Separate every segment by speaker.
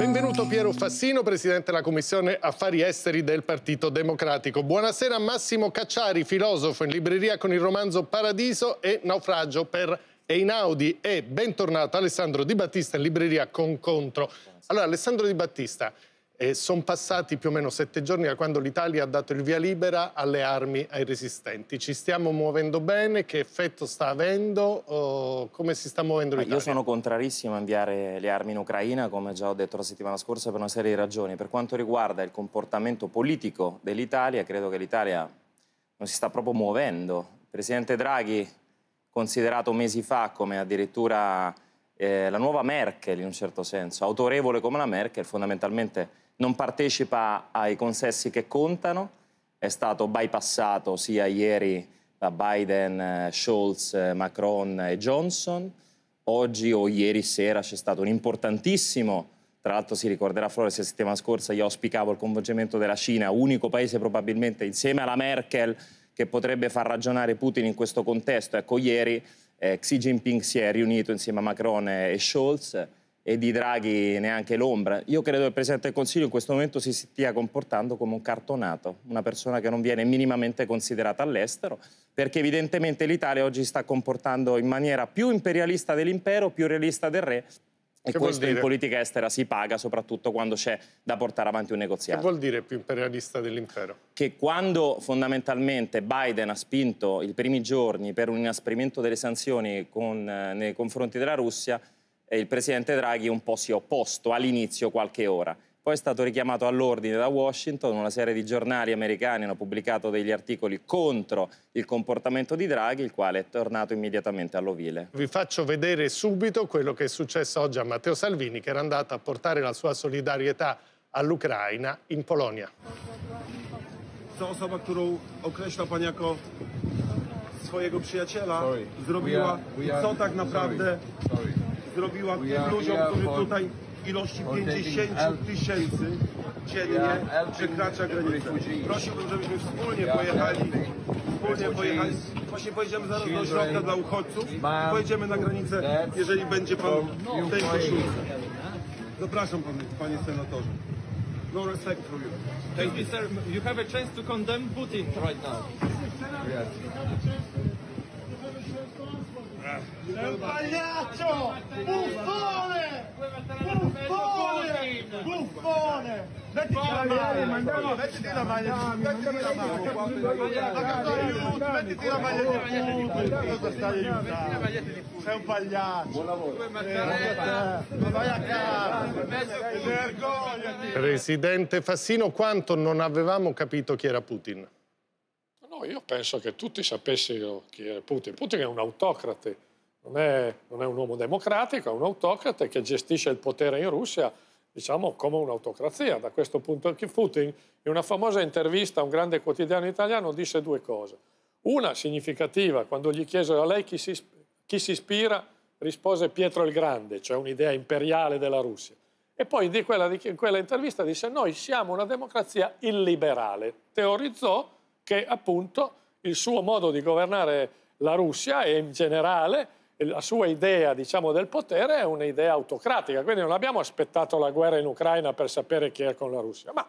Speaker 1: Benvenuto Piero Fassino, Presidente della Commissione Affari Esteri del Partito Democratico. Buonasera Massimo Cacciari, filosofo in libreria con il romanzo Paradiso e Naufragio per Einaudi e bentornato Alessandro Di Battista in libreria con Contro. Allora Alessandro Di Battista, eh, sono passati più o meno sette giorni da quando l'Italia ha dato il via libera alle armi ai resistenti. Ci stiamo muovendo bene? Che effetto sta avendo? Oh, come si sta muovendo l'Italia? Io sono
Speaker 2: contrarissimo a inviare le armi in Ucraina, come già ho detto la settimana scorsa, per una serie di ragioni. Per quanto riguarda il comportamento politico dell'Italia, credo che l'Italia non si sta proprio muovendo. Il presidente Draghi, considerato mesi fa come addirittura eh, la nuova Merkel, in un certo senso, autorevole come la Merkel, fondamentalmente non partecipa ai consessi che contano, è stato bypassato sia ieri da eh, Biden, eh, Scholz, eh, Macron e Johnson, oggi o ieri sera c'è stato un importantissimo, tra l'altro si ricorderà Flores la settimana scorsa, io auspicavo il coinvolgimento della Cina, unico paese probabilmente insieme alla Merkel che potrebbe far ragionare Putin in questo contesto. Ecco, ieri eh, Xi Jinping si è riunito insieme a Macron e Scholz e di Draghi neanche l'ombra. Io credo che il Presidente del Consiglio in questo momento si stia comportando come un cartonato, una persona che non viene minimamente considerata all'estero, perché evidentemente l'Italia oggi sta comportando in maniera più imperialista dell'impero, più realista del re.
Speaker 1: E che questo in politica
Speaker 2: estera si paga, soprattutto quando c'è da portare avanti un negoziato. Che vuol
Speaker 1: dire più imperialista dell'impero?
Speaker 2: Che quando fondamentalmente Biden ha spinto i primi giorni per un inasprimento delle sanzioni con, eh, nei confronti della Russia, il presidente Draghi un po' si è opposto all'inizio qualche ora. Poi è stato richiamato all'ordine da Washington, una serie di giornali americani hanno pubblicato degli articoli contro il comportamento di Draghi, il quale è tornato immediatamente all'ovile.
Speaker 1: Vi faccio vedere subito quello che è successo oggi a Matteo Salvini, che era andato a portare la sua solidarietà all'Ucraina in Polonia. Ta osoba, którą sorry. we are, we are, sorry. Sorry. zrobiła tym ludziom, którzy tutaj w ilości 50 tysięcy dziennie przekracza granicę. Prosiłbym, żebyśmy wspólnie pojechali, wspólnie pojechali. Właśnie pojedziemy
Speaker 3: zaraz do ośrodka dla uchodźców i pojedziemy na granicę, jeżeli będzie pan w tej koszulce.
Speaker 1: Zapraszam panie, panie senatorze. No respect for you. Thank you,
Speaker 2: sir. You have a chance to condemn Putin right now.
Speaker 1: Yes.
Speaker 2: Sei un pagliaccio! Buffone!
Speaker 1: Buffone! Buffone!
Speaker 2: Mettiti la maglia! Mettiti la maglia! Mettiti la maglia! Mettiti la maglia!
Speaker 1: Cosa stai aiutando? Sei un pagliaccio! Buon lavoro! Eh, ma vai a casa! Vergognati! Presidente Fassino, quanto non avevamo capito chi era Putin?
Speaker 4: io penso che tutti sapessero chi era Putin. Putin è un autocrate, non è, non è un uomo democratico, è un autocrate che gestisce il potere in Russia diciamo, come un'autocrazia. Da questo punto di che Putin, in una famosa intervista a un grande quotidiano italiano, disse due cose. Una significativa, quando gli chiesero a lei chi si, chi si ispira, rispose Pietro il Grande, cioè un'idea imperiale della Russia. E poi di quella, di, in quella intervista disse noi siamo una democrazia illiberale. Teorizzò che appunto il suo modo di governare la Russia e in generale la sua idea diciamo, del potere è un'idea autocratica, quindi non abbiamo aspettato la guerra in Ucraina per sapere chi è con la Russia, ma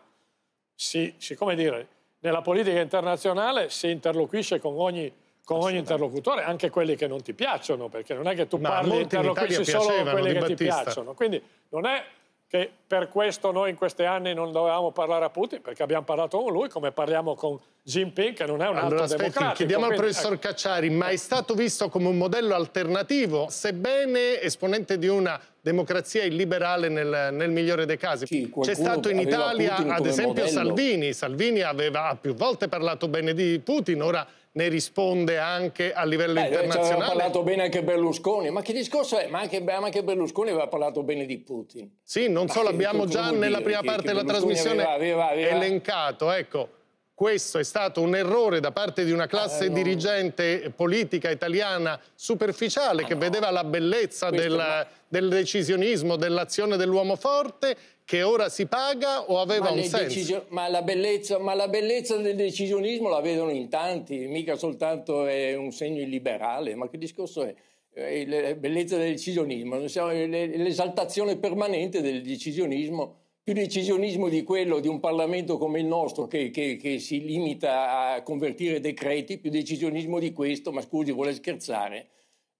Speaker 4: si, siccome dire, nella politica internazionale si interloquisce con ogni, con ogni interlocutore, anche quelli che non ti piacciono, perché non è che tu ma parli e interlocuisci solo con quelli che ti piacciono, quindi non è che per questo noi in questi anni non dovevamo parlare a Putin, perché abbiamo parlato
Speaker 1: con lui come parliamo con Jinping, che non è un altro allora, aspetti, democratico. Chiediamo quindi... al professor ecco. Cacciari, ma è eh. stato visto come un modello alternativo, sebbene esponente di una democrazia illiberale nel, nel migliore dei casi. Sì, C'è stato in Italia, ad esempio, modello. Salvini. Salvini aveva più volte parlato bene di Putin, ora ne risponde anche a livello Beh, internazionale. Ci aveva parlato bene anche Berlusconi, ma che discorso è? Ma anche, ma anche Berlusconi aveva parlato bene
Speaker 3: di Putin.
Speaker 1: Sì, non ma solo, abbiamo già nella dire, prima che, parte che della trasmissione aveva, aveva, aveva. elencato, ecco, questo è stato un errore da parte di una classe ah, dirigente politica italiana superficiale ah, che no. vedeva la bellezza del, no. del decisionismo, dell'azione dell'uomo forte che ora si paga o aveva ma un senso? Decisi-
Speaker 3: ma, la bellezza, ma, la bellezza, del decisionismo la vedono in tanti, mica soltanto è un segno illiberale, ma che discorso è? Eh, la bellezza del decisionismo, l'esaltazione permanente del decisionismo, più decisionismo di quello di un Parlamento come il nostro che, che, che si limita a convertire decreti, più decisionismo di questo, ma scusi, vuole scherzare?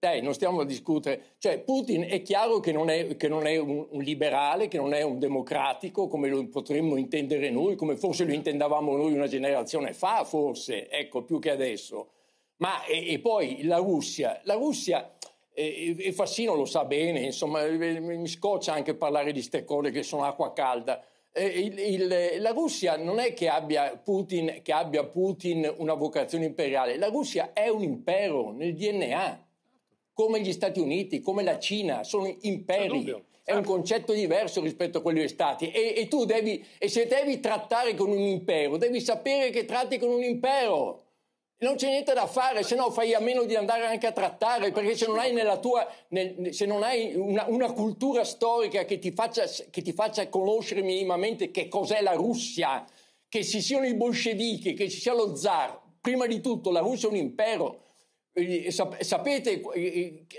Speaker 3: Dai, non stiamo a discutere. Cioè, Putin è chiaro che non è, che non è un, un, liberale, che non è un democratico, come lo potremmo intendere noi, come forse lo intendavamo noi una generazione fa, forse, ecco, più che adesso. Ma e, e poi la Russia. La Russia, e, e Fassino lo sa bene, insomma, mi scoccia anche parlare di ste cose che sono acqua calda. Il, il, la Russia non è che abbia, Putin, che abbia Putin una vocazione imperiale, la Russia è un impero nel DNA come gli Stati Uniti, come la Cina, sono imperi. È un concetto diverso rispetto a quello degli Stati. E, e tu devi, e se devi trattare con un impero, devi sapere che tratti con un impero. Non c'è niente da fare, se no fai a meno di andare anche a trattare, perché se non hai, tua, nel, se non hai una, una, cultura storica che ti, faccia, che ti faccia conoscere minimamente che cos'è la Russia, che ci siano i bolscevichi, che ci sia lo zar, prima di tutto la Russia è un impero, eh, eh, sapete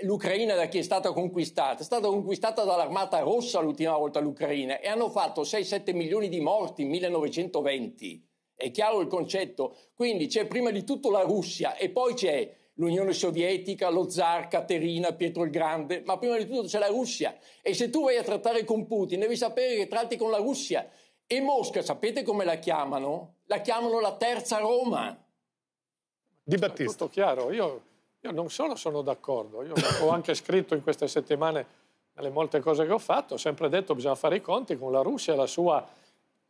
Speaker 3: l'Ucraina da chi è stata conquistata? È stata conquistata dall'Armata Rossa l'ultima volta l'Ucraina e hanno fatto 6-7 milioni di morti nel 1920. È chiaro il concetto? Quindi c'è prima di tutto la Russia e poi c'è l'Unione Sovietica, lo zar, Caterina, Pietro il Grande, ma prima di tutto c'è la Russia. E se tu vai a trattare con Putin devi sapere che tratti con la Russia. E Mosca, sapete come la chiamano? La chiamano la terza Roma. Di Battista. tutto chiaro, io,
Speaker 4: io non solo sono d'accordo, io ho anche scritto in queste settimane nelle molte cose che ho fatto, ho sempre detto che bisogna fare i conti con la Russia, e la sua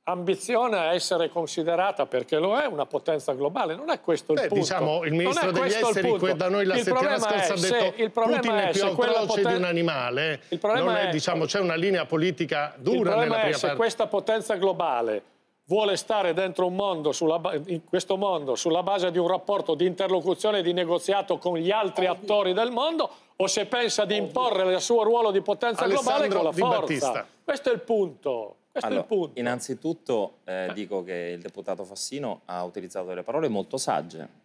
Speaker 4: ambizione a essere considerata, perché lo è, una potenza globale. Non è questo il punto. Diciamo, il ministro degli esteri qui da noi la il settimana scorsa è, ha detto che Putin è, è più atroce poten- di un
Speaker 1: animale. Il problema è, è, diciamo, c'è una linea politica dura il nella prima è se questa potenza globale vuole stare dentro
Speaker 4: mondo, sulla, in questo mondo sulla base di un rapporto di interlocuzione e di negoziato con gli altri Oddio. attori del mondo o se pensa di Oddio. imporre il suo ruolo di potenza Alessandro globale con la forza. Battista. Questo è il punto. Allora,
Speaker 2: innanzitutto eh, eh, dico che il deputato Fassino ha utilizzato delle parole molto sagge.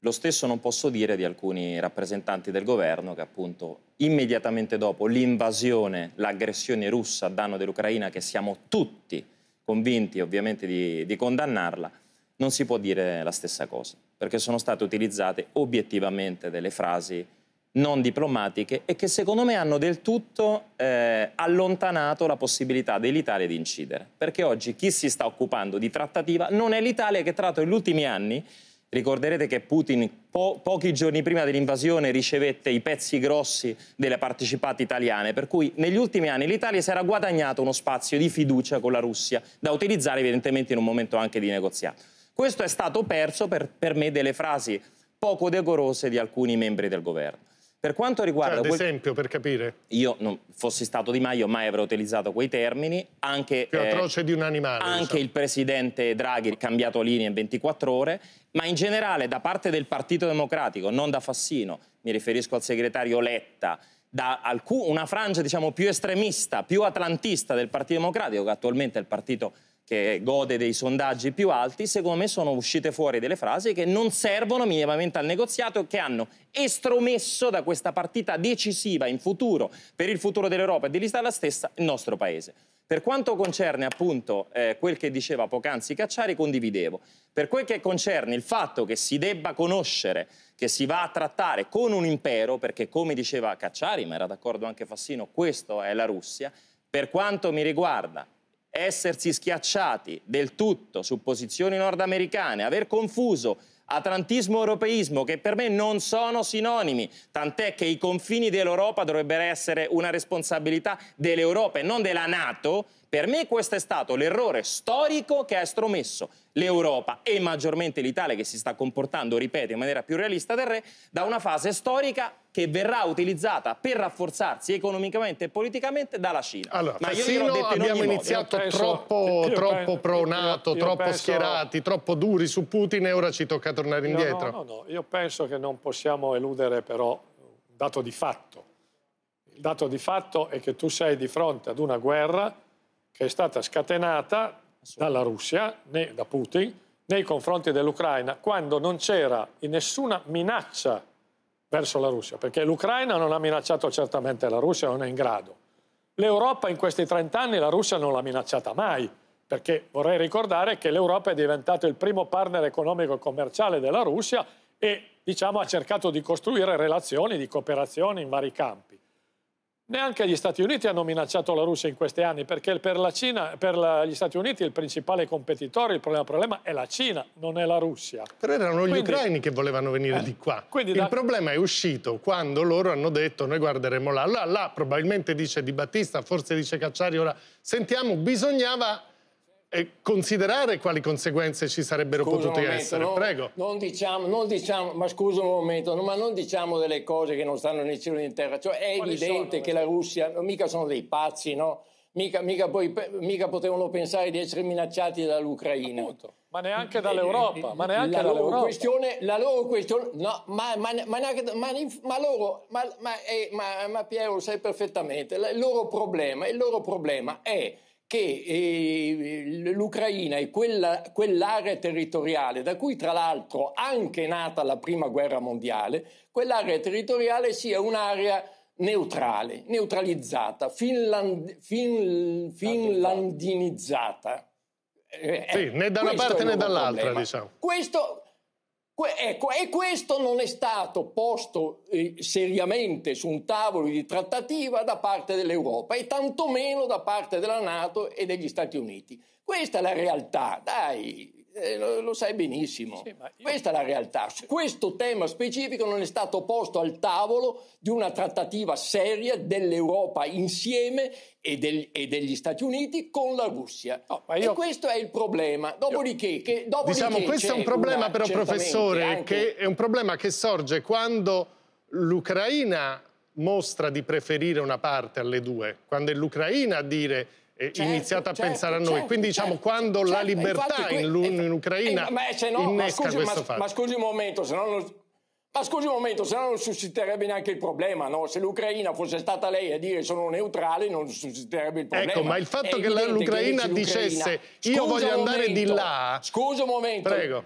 Speaker 2: Lo stesso non posso dire di alcuni rappresentanti del governo che appunto immediatamente dopo l'invasione, l'aggressione russa a danno dell'Ucraina che siamo tutti convinti ovviamente di, di condannarla, non si può dire la stessa cosa, perché sono state utilizzate obiettivamente delle frasi non diplomatiche e che secondo me hanno del tutto eh, allontanato la possibilità dell'Italia di incidere. Perché oggi chi si sta occupando di trattativa non è l'Italia che tra l'altro negli ultimi anni Ricorderete che Putin po pochi giorni prima dell'invasione ricevette i pezzi grossi delle partecipate italiane, per cui negli ultimi anni l'Italia si era guadagnato uno spazio di fiducia con la Russia, da utilizzare evidentemente in un momento anche di negoziato. Questo è stato perso per, per me delle frasi poco decorose di alcuni membri del governo. Per quanto riguarda... Cioè, ad
Speaker 1: esempio, per capire.
Speaker 2: Io, non, fossi stato Di Maio, mai avrei utilizzato quei termini. Anche, Più eh, atroce eh, di un animale. Anche diciamo. il presidente Draghi ha cambiato linea in 24 ore. Ma in generale, da parte del Partito Democratico, non da Fassino, mi riferisco al segretario Letta, da alcun, una frangia diciamo, più estremista, più atlantista del Partito Democratico, che attualmente è il partito che gode dei sondaggi più alti, secondo me sono uscite fuori delle frasi che non servono minimamente al negoziato, e che hanno estromesso da questa partita decisiva in futuro, per il futuro dell'Europa e dell'Italia stessa, il nostro Paese. Per quanto concerne appunto eh, quel che diceva poc'anzi Cacciari, condividevo. Per quel che concerne il fatto che si debba conoscere, che si va a trattare con un impero, perché come diceva Cacciari, ma era d'accordo anche Fassino, questo è la Russia, per quanto mi riguarda essersi schiacciati del tutto su posizioni nordamericane, aver confuso atlantismo e europeismo che per me non sono sinonimi, tant'è che i confini dell'Europa dovrebbero essere una responsabilità dell'Europa e non della Nato, per me questo è stato l'errore storico che ha estromesso l'Europa e maggiormente l'Italia che si sta comportando, ripeto, in maniera più realista del re, da una fase storica che verrà utilizzata per rafforzarsi economicamente e politicamente dalla Cina. Allora, Ma io gliel'ho detto abbiamo in iniziato penso, troppo, troppo penso,
Speaker 1: pronato, io, io troppo penso, schierati, troppo duri su Putin e ora ci tocca tornare indietro. No, no,
Speaker 4: no, io penso che non possiamo eludere però un dato di fatto. Il dato di fatto è che tu sei di fronte ad una guerra che è stata scatenata dalla Russia né da Putin nei confronti dell'Ucraina quando non c'era nessuna minaccia verso la Russia, perché l'Ucraina non ha minacciato certamente la Russia, non è in grado. L'Europa in questi 30 anni la Russia non l'ha minacciata mai, perché vorrei ricordare che l'Europa è diventato il primo partner economico e commerciale della Russia e diciamo, ha cercato di costruire relazioni di cooperazione in vari campi. Neanche gli Stati Uniti hanno minacciato la Russia in questi anni perché per, Cina, per la, gli Stati Uniti il principale competitore, il problema, il problema, è la Cina, non è la Russia. Però erano quindi, gli ucraini
Speaker 1: che volevano venire eh, di qua. il da... problema è uscito quando loro hanno detto noi guarderemo là, là, là, probabilmente dice Di Battista, forse dice Cacciari ora. Sentiamo, bisognava e considerare quali conseguenze ci sarebbero scusa potute momento, essere. No, Prego.
Speaker 3: Non diciamo, non diciamo, ma scusa un momento, ma non diciamo delle cose che non stanno nel cielo né in terra. Cioè è quali evidente sono? che la Russia, mica sono dei pazzi, no? Mica, mica, poi, mica potevano pensare di essere minacciati dall'Ucraina. Appunto ma neanche dall'Europa. Ma neanche la loro questione, la loro questione, no, ma, ma, ma, ma loro, eh, ma, Piero lo sai perfettamente, il loro problema, il loro problema è che eh, l'Ucraina è quella, quell'area territoriale da cui tra l'altro anche è nata la prima guerra mondiale, quell'area territoriale sia un'area neutrale, neutralizzata, finland, fin, finlandinizzata. Eh, sì, né da una parte né dall'altra, diciamo. Questo Que- ecco, e questo non è stato posto eh, seriamente su un tavolo di trattativa da parte dell'Europa e tantomeno da parte della Nato e degli Stati Uniti. Questa è la realtà, dai, eh, lo, lo, sai benissimo. Sì, io... Questa è la realtà. Questo tema specifico non è stato posto al tavolo di una trattativa seria dell'Europa insieme e, del, e degli Stati Uniti con la Russia. No, io... E questo è il problema. Dopodiché, che, dopodiché diciamo, questo è un problema una, però, professore, anche... che
Speaker 1: è un problema che sorge quando l'Ucraina mostra di preferire una parte alle due, quando è l'Ucraina a dire certo, iniziato a certo, pensare a noi. Certo, Quindi diciamo certo, quando la certo. libertà qui, in, in, Ucraina eh, ma, eh, no, innesca ma scusi, questo ma, fatto. Ma
Speaker 3: scusi un momento, se no non... Ma scusi un momento, se no non susciterebbe neanche il problema, no? Se l'Ucraina fosse stata lei a dire sono neutrale non susciterebbe il ecco, problema. Ecco, ma il fatto è che l'Ucraina dicesse io voglio andare momento, di là... Scusa un momento. Prego.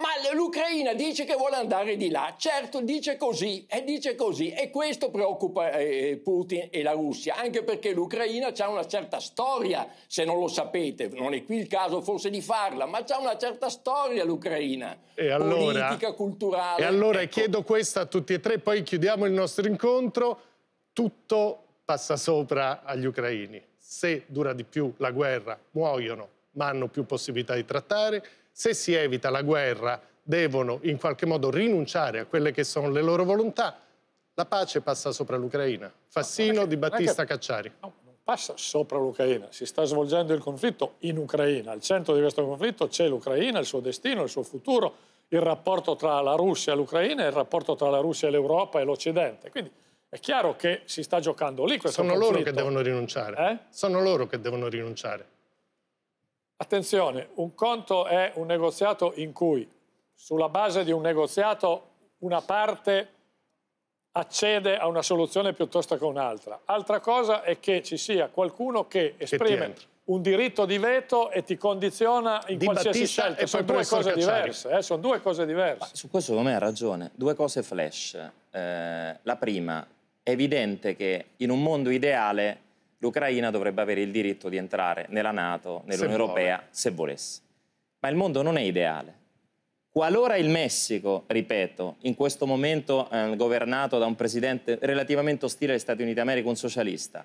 Speaker 3: Ma l'Ucraina dice che vuole andare di là, certo dice così e dice così e questo preoccupa eh, eh Putin e la Russia, anche perché l'Ucraina ha una certa storia, se non lo sapete, non è qui il caso forse di farla, ma ha una certa storia l'Ucraina, e allora, politica, culturale. E allora
Speaker 1: ecco. chiedo questa a tutti e tre, poi chiudiamo il nostro incontro, tutto passa sopra agli ucraini, se dura di più la guerra muoiono ma hanno più possibilità di trattare se si evita la guerra, devono in qualche modo rinunciare a quelle che sono le loro volontà, la pace passa sopra l'Ucraina. Fassino no, di Battista anche, Cacciari. No,
Speaker 4: non passa sopra l'Ucraina, si sta svolgendo il conflitto in Ucraina. Al centro di questo conflitto c'è l'Ucraina, il suo destino, il suo futuro, il rapporto tra la Russia e l'Ucraina e il rapporto tra la Russia e l'Europa e l'Occidente. Quindi è chiaro che si sta giocando lì questo Sono conflitto. loro che devono rinunciare. Eh? Sono loro che devono rinunciare. Attenzione, un conto è un negoziato in cui sulla base di un negoziato una parte accede a una soluzione piuttosto che un'altra. Altra cosa è che ci sia qualcuno che esprime che un diritto di veto e ti condiziona in di qualsiasi Battista scelta. Sono due, cose diverse, eh? Sono due cose diverse. Ma
Speaker 2: su questo secondo me ha ragione. Due cose flash. Eh, la prima, è evidente che in un mondo ideale l'Ucraina dovrebbe avere il diritto di entrare nella Nato, nell'Unione Europea, se volesse. Ma il mondo non è ideale. Qualora il Messico, ripeto, in questo momento eh, governato da un presidente relativamente ostile agli Stati Uniti d'America, un socialista,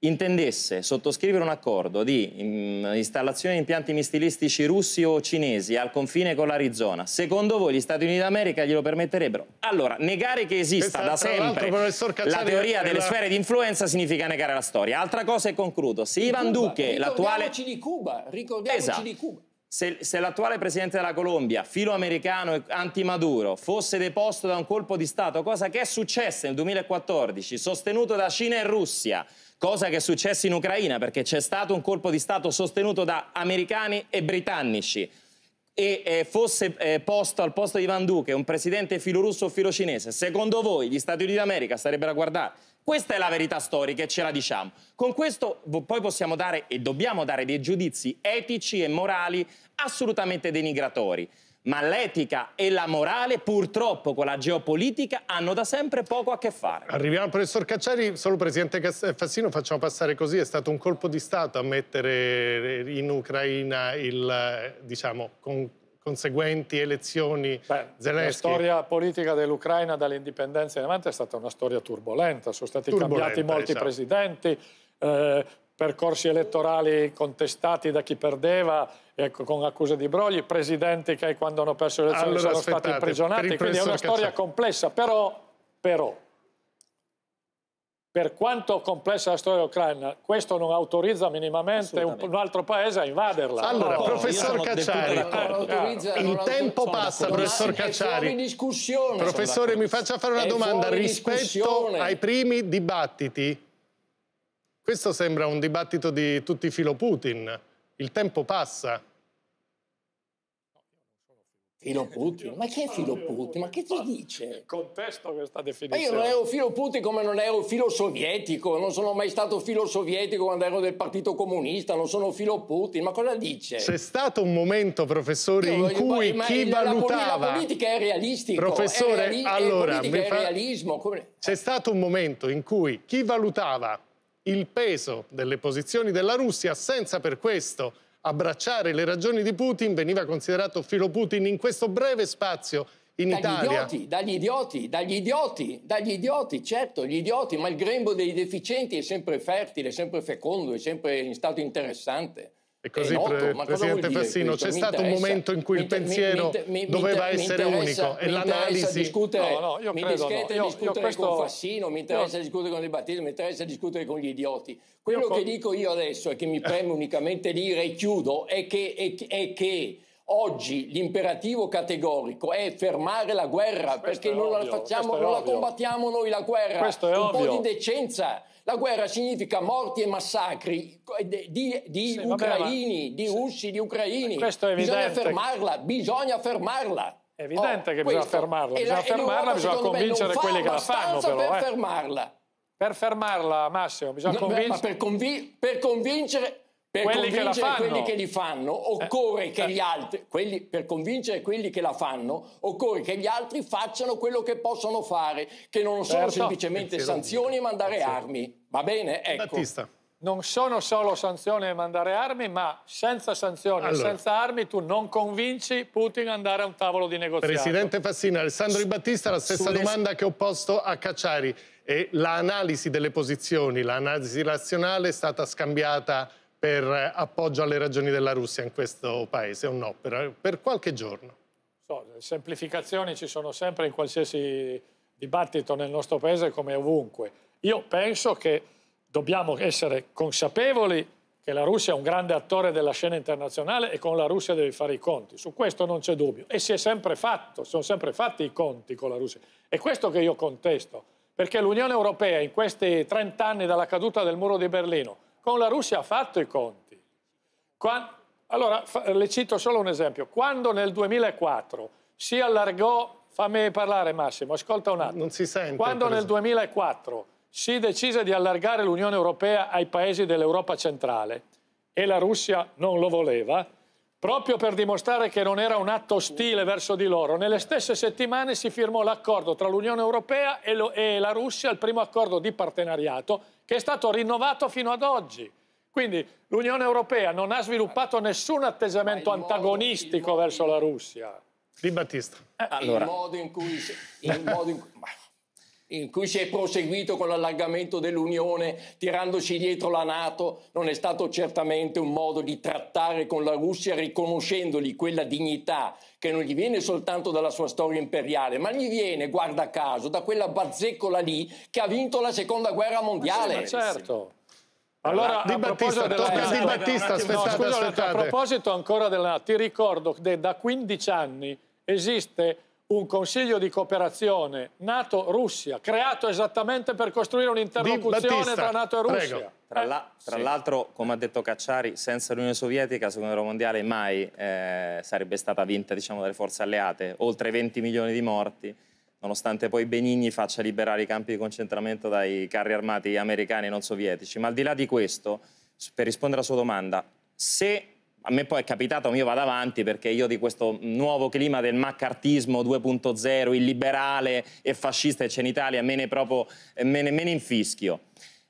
Speaker 2: intendesse sottoscrivere un accordo di mm, installazione di impianti missilistici russi o cinesi al confine con l'Arizona, secondo voi gli Stati Uniti d'America glielo permetterebbero? Allora, negare che esista Questa, da sempre la teoria delle la... sfere di influenza significa negare la storia. Altra cosa e concludo. Se Ivan Cuba, Duque, l'attuale... di Cuba, ricordiamoci esatto. di Cuba. Se, se l'attuale presidente della Colombia, filoamericano e anti-Maduro, fosse deposto da un colpo di Stato, cosa che è successa nel 2014, sostenuto da Cina e Russia, cosa che è successa in Ucraina perché c'è stato un colpo di Stato sostenuto da americani e britannici e eh, fosse eh, posto al posto di Van Duque un presidente filorusso o filocinese, secondo voi gli Stati Uniti d'America starebbero a guardare? Questa è la verità storica e ce la diciamo. Con questo poi possiamo dare e dobbiamo dare dei giudizi etici e morali assolutamente denigratori ma l'etica e la morale purtroppo con la geopolitica hanno da sempre poco a che fare.
Speaker 1: Arriviamo al professor Cacciari, solo Presidente eh, Fassino facciamo passare così, è stato un colpo di Stato a mettere in Ucraina il, diciamo, con conseguenti elezioni Beh, La storia
Speaker 4: politica dell'Ucraina dall'indipendenza in avanti è stata una storia turbolenta, sono stati turbolenta, cambiati molti esatto.
Speaker 1: presidenti,
Speaker 4: eh, percorsi elettorali contestati da chi perdeva ecco, con accuse di brogli, presidenti che quando hanno perso le elezioni allora, sono stati imprigionati, quindi è una storia Cacciari. complessa, però, però, per quanto complessa la storia ucraina, questo non autorizza minimamente un, un, altro paese a invaderla. Allora, no, professor Cacciari, eh, il tempo passa, professor Cacciari.
Speaker 1: Professore, mi faccia fare una è domanda rispetto ai primi dibattiti questo sembra un dibattito di tutti i filo Putin. Il tempo passa.
Speaker 3: Filo Putin? Ma che è filo Putin? Ma che ti dice?
Speaker 4: Contesto
Speaker 1: questa definizione. Ma io non ero
Speaker 3: filo Putin come non ero filo sovietico, non sono mai stato filo sovietico quando ero del Partito Comunista, non sono filo Putin, ma cosa dice? C'è
Speaker 1: stato un momento, professore, in cui ma, chi ma valutava... La politica è realistica. Professore, è reali allora... Fa... È realismo. C'è stato un momento in cui chi valutava il peso delle posizioni della Russia senza per questo abbracciare le ragioni di Putin veniva considerato filo Putin in questo breve spazio in dagli Italia. Idioti,
Speaker 3: dagli idioti, dagli idioti, dagli idioti, certo, gli idioti, ma il grembo dei deficienti è sempre fertile, è sempre fecondo, è sempre in stato interessante. E così, noto, Presidente Fassino, c'è stato un momento in cui il pensiero mi, mi, doveva mi, essere unico e l'analisi... Discutere, no, no, io mi credo no. discutere io questo... con Fassino, mi interessa io... discutere con il Battista, mi interessa discutere con gli idioti. Quello io che con... dico io adesso e che mi preme unicamente dire e chiudo è che, è, è che Oggi l'imperativo categorico è fermare la guerra questo perché non, ovvio, la, facciamo, non la combattiamo noi la guerra. Questo è Un ovvio. po' di decenza la guerra significa morti e massacri di, di sì, ucraini, vabbè, di russi, sì. di ucraini. è bisogna fermarla, bisogna fermarla. È evidente oh, che bisogna fermarla, bisogna la, fermarla, bisogna convincere
Speaker 4: quelli che la fanno però. Per eh. fermarla.
Speaker 3: Per fermarla, Massimo, bisogna no, convincere... Per, convi per convincere per quelli convincere che quelli che li fanno, eh, occorre eh, che eh. gli altri, quelli, per convincere quelli che la fanno, occorre che gli altri facciano quello che possono fare, che non sono certo. semplicemente sanzioni e mandare Pensiero. armi. Va bene? Ecco. Battista.
Speaker 4: Non sono solo sanzioni e mandare armi, ma senza sanzioni e allora. senza armi tu non convinci Putin ad andare a un tavolo di negoziato. Presidente
Speaker 1: Fassina, Alessandro Di Battista, la stessa Sulle... domanda che ho posto a Cacciari. l'analisi delle posizioni, l'analisi razionale è stata scambiata per appoggio alle ragioni della Russia in questo paese o no, per, per qualche giorno?
Speaker 4: So, semplificazioni ci sono sempre in qualsiasi dibattito nel nostro paese come ovunque. Io penso che dobbiamo essere consapevoli che la Russia è un grande attore della scena internazionale e con la Russia devi fare i conti, su questo non c'è dubbio. E si è sempre fatto, sono sempre fatti i conti con la Russia. È questo che io contesto, perché l'Unione Europea in questi 30 anni dalla caduta del muro di Berlino con la Russia ha fatto i conti. Quando, allora, le cito solo un esempio. Quando nel 2004 si allargò, fammi parlare Massimo, ascolta un attimo.
Speaker 1: Non si sente. Quando nel 2004
Speaker 4: si decise di allargare l'Unione Europea ai paesi dell'Europa centrale e la Russia non lo voleva, proprio per dimostrare che non era un atto ostile verso di loro, nelle stesse settimane si firmò l'accordo tra l'Unione Europea e, e la Russia, il primo accordo di partenariato, che è stato rinnovato fino ad oggi. Quindi l'Unione Europea non ha sviluppato nessun atteggiamento antagonistico
Speaker 3: modo, verso la Russia.
Speaker 1: Di Battista. Eh, allora. Il
Speaker 3: modo in cui... Il modo in cui in cui si è proseguito con l'allargamento dell'Unione, tirandosi dietro la Nato, non è stato certamente un modo di trattare con la Russia riconoscendogli quella dignità che non gli viene soltanto dalla sua storia imperiale, ma gli viene, guarda caso, da quella bazzeccola lì che ha vinto la seconda guerra mondiale. Ma sì, ma certo. Allora, di a Battista, proposito della... Di Battista, aspettate, no, scusate, aspettate. A
Speaker 4: proposito ancora della... Nato, Ti ricordo che da 15 anni esiste un consiglio di cooperazione NATO-Russia, creato esattamente per costruire un'interlocuzione tra NATO e Russia. Prego. Tra, la, eh, tra sì.
Speaker 2: l'altro, come ha detto Cacciari, senza l'Unione Sovietica secondo Seconda Guerra Mondiale mai eh, sarebbe stata vinta diciamo, dalle forze alleate, oltre 20 milioni di morti, nonostante poi Benigni faccia liberare i campi di concentramento dai carri armati americani e non sovietici. Ma al di là di questo, per rispondere alla sua domanda, se a me poi è capitato, io vado avanti perché io di questo nuovo clima del maccartismo 2.0, illiberale e fascista che c'è in Italia, me ne, proprio, eh, me, ne, me ne infischio.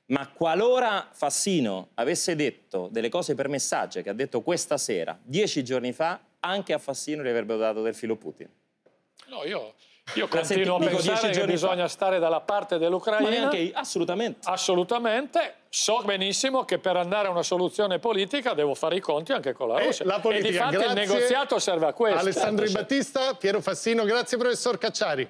Speaker 2: Ma qualora Fassino avesse detto delle cose per messaggio che ha detto questa sera, dieci giorni fa, anche a Fassino gli avrebbero dato del filo Putin.
Speaker 4: No, io io continuo a pensare che bisogna fa. stare dalla parte dell'Ucraina. Ma neanche assolutamente. Assolutamente. So benissimo che per andare a una soluzione politica devo fare i conti anche con la eh, Russia. E la politica, e difatti il negoziato
Speaker 1: serve a questo. Alessandro Battista, Piero Fassino, grazie professor Cacciari.